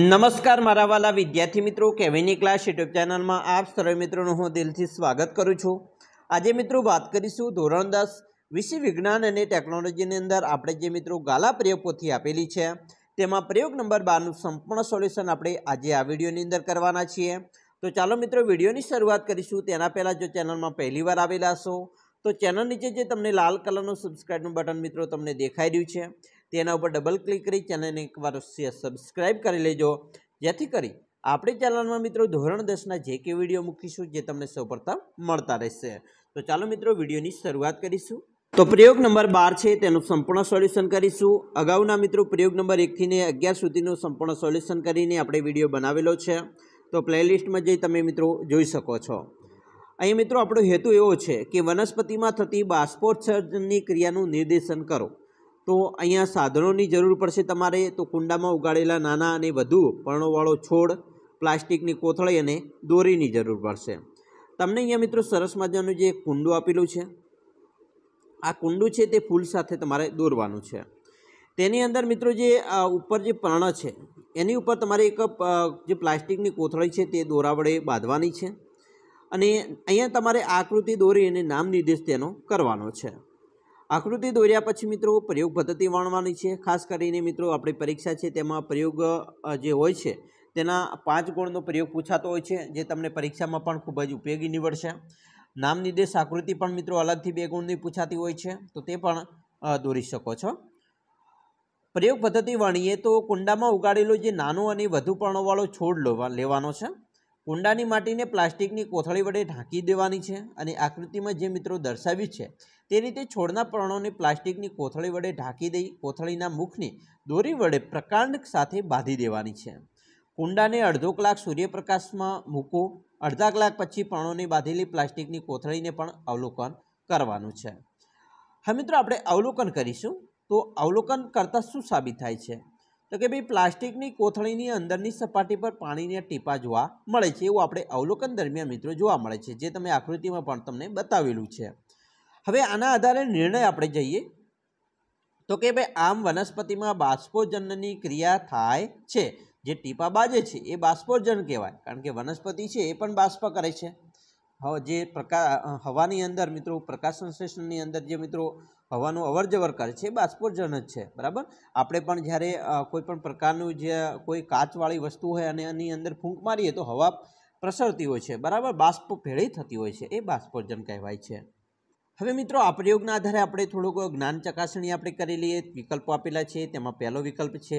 નમસ્કાર મારા વાલા વિદ્યાર્થી મિત્રો કેવિની ક્લાસ યુટ્યુબ ચેનલમાં આપ સર્વે મિત્રોનું હું દિલથી સ્વાગત કરું છું આજે મિત્રો વાત કરીશું ધોરણ દસ વિષય વિજ્ઞાન અને ટેકનોલોજીની અંદર આપણે જે મિત્રો ગાલા પ્રયોગ પોથી આપેલી છે તેમાં પ્રયોગ નંબર બારનું સંપૂર્ણ સોલ્યુશન આપણે આજે આ વિડીયોની અંદર કરવાના છીએ તો ચાલો મિત્રો વિડીયોની શરૂઆત કરીશું તેના પહેલાં જો ચેનલમાં પહેલીવાર આવેલા હશો તો ચેનલ નીચે જે તમને લાલ કલરનું સબસ્ક્રાઈબનું બટન મિત્રો તમને દેખાઈ રહ્યું છે તેના ઉપર ડબલ ક્લિક કરી ચેનલને એકવાર સબસ્ક્રાઈબ કરી લેજો જેથી કરી આપણી ચેનલમાં મિત્રો ધોરણ દસના જે કે વિડીયો મૂકીશું જે તમને સૌ મળતા રહેશે તો ચાલો મિત્રો વિડીયોની શરૂઆત કરીશું તો પ્રયોગ નંબર બાર છે તેનું સંપૂર્ણ સોલ્યુશન કરીશું અગાઉના મિત્રો પ્રયોગ નંબર એકથી અગિયાર સુધીનું સંપૂર્ણ સોલ્યુશન કરીને આપણે વિડીયો બનાવેલો છે તો પ્લેલિસ્ટમાં જઈ તમે મિત્રો જોઈ શકો છો અહીં મિત્રો આપણો હેતુ એવો છે કે વનસ્પતિમાં થતી બાષ્પોત્સર્જનની ક્રિયાનું નિર્દેશન કરો તો અહીંયા સાધનોની જરૂર પડશે તમારે તો કુંડામાં ઉગાડેલા નાના અને વધુ પર્ણોવાળો છોડ પ્લાસ્ટિકની કોથળી અને દોરીની જરૂર પડશે તમને અહીંયા મિત્રો સરસ મજાનું જે કુંડું આપેલું છે આ કુંડું છે તે ફૂલ સાથે તમારે દોરવાનું છે તેની અંદર મિત્રો જે ઉપર જે પર્ણ છે એની ઉપર તમારે એક જે પ્લાસ્ટિકની કોથળી છે તે દોરા વડે બાંધવાની છે અને અહીંયા તમારે આકૃતિ દોરી અને નામ નિર્દેશ તેનો કરવાનો છે આકૃતિ દોર્યા પછી મિત્રો પ્રયોગ પદ્ધતિ વણવાની છે ખાસ કરીને મિત્રો આપણી પરીક્ષા છે તેમાં પ્રયોગ જે હોય છે તેના પાંચ ગુણનો પ્રયોગ પૂછાતો હોય છે જે તમને પરીક્ષામાં પણ ખૂબ જ ઉપયોગી નીવડશે નામ નિર્દેશ આકૃતિ પણ મિત્રો અલગથી બે ગુણની પૂછાતી હોય છે તો તે પણ દોરી શકો છો પ્રયોગ પદ્ધતિ વણીએ તો કુંડામાં ઉગાડેલો જે નાનો અને વધુ પર્ણવાળો છોડ લેવાનો છે કુંડાની માટીને પ્લાસ્ટિકની કોથળી વડે ઢાંકી દેવાની છે અને આકૃતિમાં જે મિત્રો દર્શાવ્યું છે તે રીતે છોડના પર્ણોને પ્લાસ્ટિકની કોથળી વડે ઢાંકી દઈ કોથળીના મુખની દોરી વડે પ્રકાંડ સાથે બાંધી દેવાની છે કુંડાને અડધો કલાક સૂર્યપ્રકાશમાં મૂકો અડધા કલાક પછી પ્રણોને બાંધેલી પ્લાસ્ટિકની કોથળીને પણ અવલોકન કરવાનું છે હવે મિત્રો આપણે અવલોકન કરીશું તો અવલોકન કરતાં શું સાબિત થાય છે તો કે ભાઈ પ્લાસ્ટિકની કોથળીની અંદરની સપાટી પર પાણીના ટીપા જોવા મળે છે એવું આપણે અવલોકન દરમિયાન મિત્રો જોવા મળે છે જે તમે આકૃતિમાં પણ તમને બતાવેલું છે હવે આના આધારે નિર્ણય આપણે જઈએ તો કે ભાઈ આમ વનસ્પતિમાં બાષ્પોજનની ક્રિયા થાય છે જે ટીપા બાજે છે એ બાષ્પોજન કહેવાય કારણ કે વનસ્પતિ છે એ પણ બાષ્પ કરે છે જે પ્રકા હવાની અંદર મિત્રો પ્રકાશ સંશ્લેષણની અંદર જે મિત્રો હવાનું અવરજવર કરે છે એ બાષ્પોર્જન જ છે બરાબર આપણે પણ જ્યારે કોઈપણ પ્રકારનું જે કોઈ કાચવાળી વસ્તુ હોય અને એની અંદર ફૂંક મારીએ તો હવા પ્રસરતી હોય છે બરાબર બાષ્પ ભેળી થતી હોય છે એ બાષ્પોર્જન કહેવાય છે હવે મિત્રો આ પ્રયોગના આધારે આપણે થોડુંક જ્ઞાન ચકાસણી આપણે કરી લઈએ વિકલ્પો આપેલા છે તેમાં પહેલો વિકલ્પ છે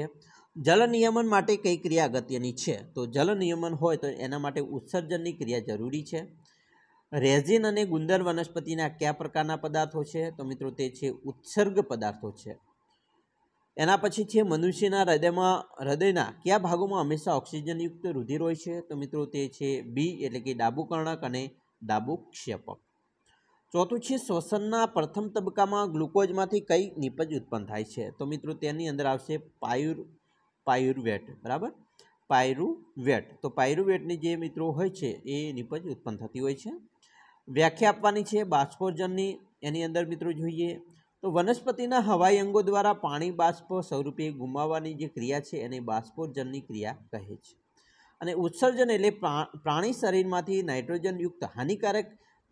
જલ નિયમન માટે કઈ ક્રિયા અગત્યની છે તો જલ નિયમન હોય તો એના માટે ઉત્સર્જનની ક્રિયા જરૂરી છે રેઝિન અને ગુંદર વનસ્પતિના કયા પ્રકારના પદાર્થો છે તો મિત્રો તે છે ઉત્સર્ગ પદાર્થો છે એના પછી છે મનુષ્યના હૃદયમાં હૃદયના કયા ભાગોમાં હંમેશા ઓક્સિજનયુક્ત રુધિર હોય છે તો મિત્રો તે છે બી એટલે કે ડાબુ કર્ણક અને ડાબુ ક્ષેપક ચોથું છે શ્વસનના પ્રથમ તબક્કામાં ગ્લુકોઝમાંથી કઈ નિપજ ઉત્પન્ન થાય છે તો મિત્રો તેની અંદર આવશે પાયુર પાયુર્વેટ બરાબર પાયરુવેટ તો પાયરુવેટની જે મિત્રો હોય છે એ નીપજ ઉત્પન્ન થતી હોય છે વ્યાખ્યા આપવાની છે બાષ્પોજનની એની અંદર મિત્રો જોઈએ તો વનસ્પતિના હવાઈ અંગો દ્વારા પાણી બાષ્પ સ્વરૂપે ગુમાવવાની જે ક્રિયા છે એને બાષ્પોજનની ક્રિયા કહે છે અને ઉત્સર્જન એટલે પ્રાણી શરીરમાંથી નાઇટ્રોજનયુક્ત હાનિકારક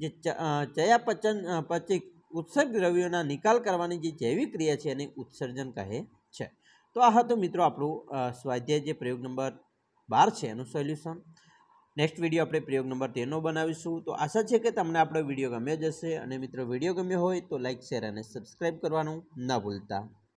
જે ચયાપચન પછી ઉત્સર્ગ દ્રવ્યોના નિકાલ કરવાની જે જૈવિક ક્રિયા છે એને ઉત્સર્જન કહે છે તો આ હતું મિત્રો આપણું સ્વાધ્યાય જે પ્રયોગ નંબર બાર છે એનું સોલ્યુશન નેક્સ્ટ વિડીયો આપણે પ્રયોગ નંબર તેરનો બનાવીશું તો આશા છે કે તમને આપણો વિડીયો ગમ્યો જશે અને મિત્રો વિડીયો ગમ્યો હોય તો લાઇક શેર અને સબસ્ક્રાઈબ કરવાનું ન ભૂલતા